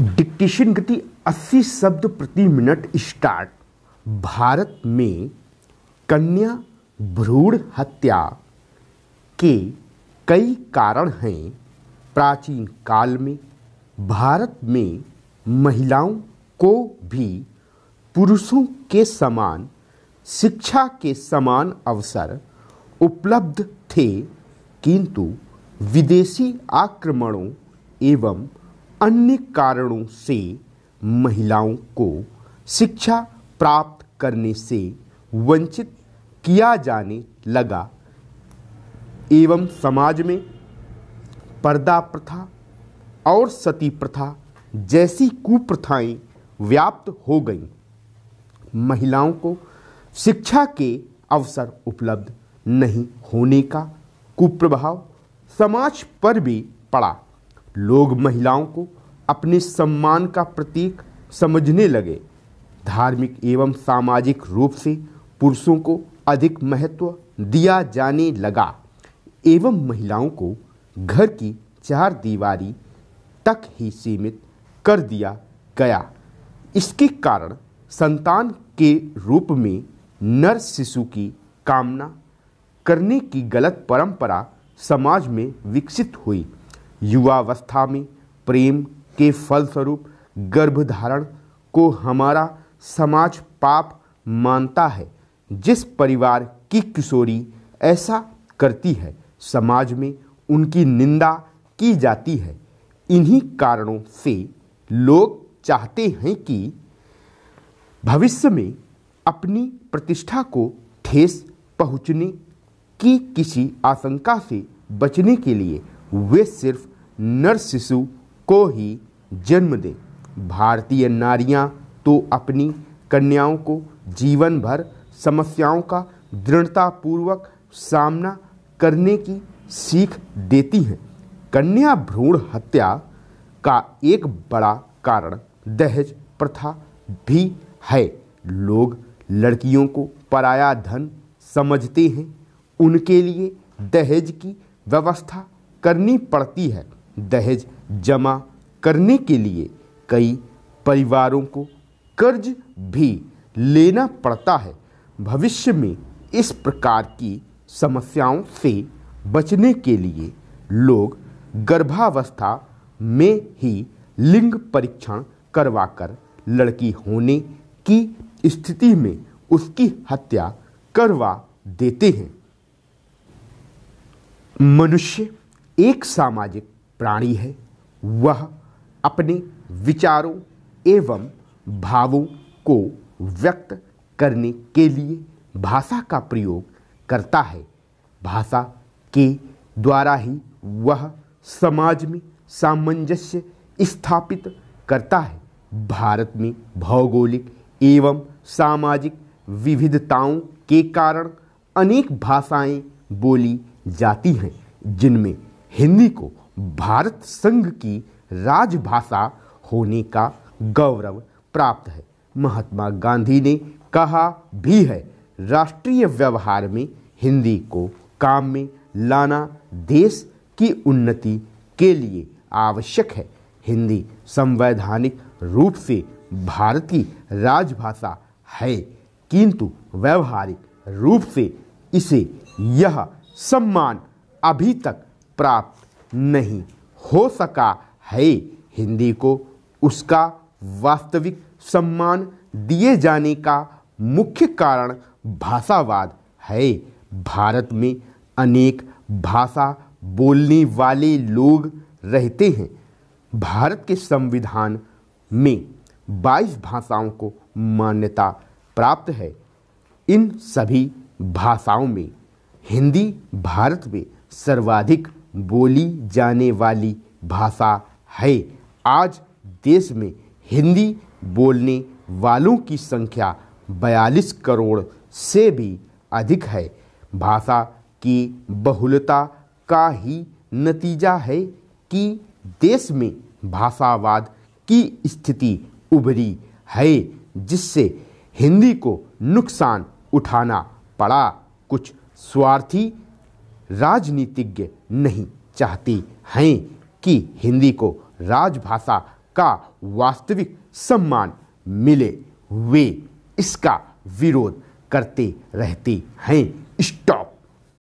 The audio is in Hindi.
डिक्टेशन गति 80 शब्द प्रति मिनट स्टार्ट भारत में कन्या भ्रूण हत्या के कई कारण हैं प्राचीन काल में भारत में महिलाओं को भी पुरुषों के समान शिक्षा के समान अवसर उपलब्ध थे किंतु विदेशी आक्रमणों एवं अन्य कारणों से महिलाओं को शिक्षा प्राप्त करने से वंचित किया जाने लगा एवं समाज में पर्दा प्रथा और सती प्रथा जैसी कुप्रथाएं व्याप्त हो गईं महिलाओं को शिक्षा के अवसर उपलब्ध नहीं होने का कुप्रभाव समाज पर भी पड़ा लोग महिलाओं को अपने सम्मान का प्रतीक समझने लगे धार्मिक एवं सामाजिक रूप से पुरुषों को अधिक महत्व दिया जाने लगा एवं महिलाओं को घर की चार दीवारी तक ही सीमित कर दिया गया इसके कारण संतान के रूप में नर शिशु की कामना करने की गलत परंपरा समाज में विकसित हुई युवावस्था में प्रेम के फलस्वरूप गर्भधारण को हमारा समाज पाप मानता है जिस परिवार की किशोरी ऐसा करती है समाज में उनकी निंदा की जाती है इन्हीं कारणों से लोग चाहते हैं कि भविष्य में अपनी प्रतिष्ठा को ठेस पहुंचने की किसी आशंका से बचने के लिए वे सिर्फ नर शिशु को ही जन्म दें भारतीय नारियां तो अपनी कन्याओं को जीवन भर समस्याओं का दृढ़तापूर्वक सामना करने की सीख देती हैं कन्या भ्रूण हत्या का एक बड़ा कारण दहेज प्रथा भी है लोग लड़कियों को पराया धन समझते हैं उनके लिए दहेज की व्यवस्था करनी पड़ती है दहेज जमा करने के लिए कई परिवारों को कर्ज भी लेना पड़ता है भविष्य में इस प्रकार की समस्याओं से बचने के लिए लोग गर्भावस्था में ही लिंग परीक्षण करवाकर लड़की होने की स्थिति में उसकी हत्या करवा देते हैं मनुष्य एक सामाजिक प्राणी है वह अपने विचारों एवं भावों को व्यक्त करने के लिए भाषा का प्रयोग करता है भाषा के द्वारा ही वह समाज में सामंजस्य स्थापित करता है भारत में भौगोलिक एवं सामाजिक विविधताओं के कारण अनेक भाषाएं बोली जाती हैं जिनमें हिंदी को भारत संघ की राजभाषा होने का गौरव प्राप्त है महात्मा गांधी ने कहा भी है राष्ट्रीय व्यवहार में हिंदी को काम में लाना देश की उन्नति के लिए आवश्यक है हिंदी संवैधानिक रूप से भारत की राजभाषा है किंतु व्यवहारिक रूप से इसे यह सम्मान अभी तक प्राप्त नहीं हो सका है हिंदी को उसका वास्तविक सम्मान दिए जाने का मुख्य कारण भाषावाद है भारत में अनेक भाषा बोलने वाले लोग रहते हैं भारत के संविधान में 22 भाषाओं को मान्यता प्राप्त है इन सभी भाषाओं में हिंदी भारत में सर्वाधिक बोली जाने वाली भाषा है आज देश में हिंदी बोलने वालों की संख्या 42 करोड़ से भी अधिक है भाषा की बहुलता का ही नतीजा है कि देश में भाषावाद की स्थिति उभरी है जिससे हिंदी को नुकसान उठाना पड़ा कुछ स्वार्थी राजनीतिज्ञ नहीं चाहते हैं कि हिंदी को राजभाषा का वास्तविक सम्मान मिले वे इसका विरोध करते रहते हैं स्टॉप